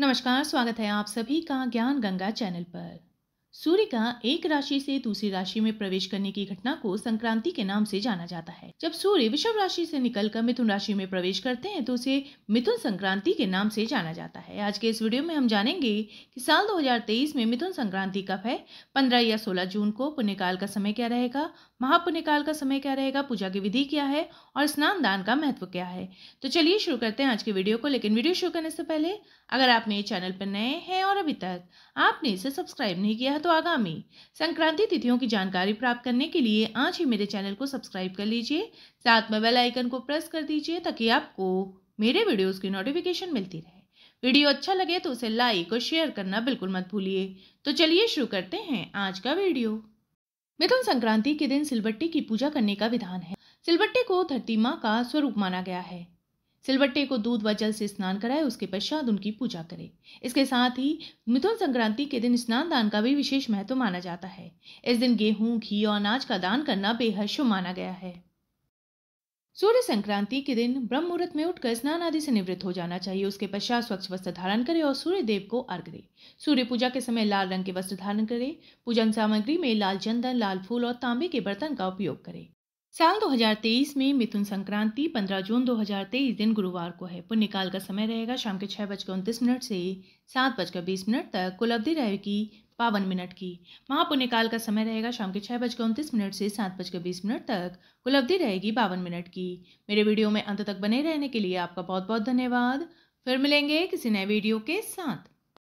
नमस्कार स्वागत है आप सभी का ज्ञान गंगा चैनल पर सूर्य का एक राशि से दूसरी राशि में प्रवेश करने की घटना को संक्रांति के नाम से जाना जाता है जब सूर्य विषम राशि से निकलकर मिथुन राशि में प्रवेश करते हैं तो उसे मिथुन संक्रांति के नाम से जाना जाता है आज के इस वीडियो में हम जानेंगे कि साल 2023 में मिथुन संक्रांति कब है 15 या 16 जून को पुण्यकाल का समय क्या रहेगा महापुण्यकाल का समय क्या रहेगा पूजा की विधि क्या है और स्नान दान का महत्व क्या है तो चलिए शुरू करते हैं आज के वीडियो को लेकिन वीडियो शुरू करने से पहले अगर आप मेरे चैनल पर नए हैं और अभी तक आपने इसे सब्सक्राइब नहीं किया तो आगामी संक्रांति तिथियों की जानकारी प्राप्त करने के लिए आज ही मेरे चैनल को सब्सक्राइब कर लीजिए साथ में बेल आइकन को प्रेस कर दीजिए ताकि आपको मेरे वीडियोस की नोटिफिकेशन मिलती रहे वीडियो अच्छा लगे तो उसे लाइक और शेयर करना बिल्कुल मत भूलिए तो चलिए शुरू करते हैं आज का वीडियो मिथुन संक्रांति के दिन सिलबट्टी की पूजा करने का विधान है सिलबट्टी को धरती माँ का स्वरूप माना गया है सिलबट्टे को दूध व जल से स्नान कराए उसके पश्चात उनकी पूजा करें इसके साथ ही मिथुन संक्रांति के दिन स्नान दान का भी विशेष महत्व माना जाता है इस दिन गेहूं घी और अनाज का दान करना बेहद शुभ माना गया है सूर्य संक्रांति के दिन ब्रह्म मुहूर्त में उठकर स्नान आदि से निवृत्त हो जाना चाहिए उसके पश्चात स्वच्छ वस्त्र धारण करें और सूर्य देव को अर्घ दे सूर्य पूजा के समय लाल रंग के वस्त्र धारण करें पूजन सामग्री में लाल चंदन लाल फूल और तांबे के बर्तन का उपयोग करें साल 2023 में मिथुन संक्रांति 15 जून 2023 दिन गुरुवार को है पुण्यकाल का समय रहेगा शाम के छः बजकर उनतीस मिनट से सात बजकर बीस मिनट तक कुल अवधि रहेगी बावन मिनट की महापुण्यकाल का समय रहेगा शाम के छः बजकर उनतीस मिनट से सात बजकर बीस मिनट तक कुल अवधि रहेगी बावन मिनट की मेरे वीडियो में अंत तक बने रहने के लिए आपका बहुत बहुत धन्यवाद फिर मिलेंगे किसी नए वीडियो के साथ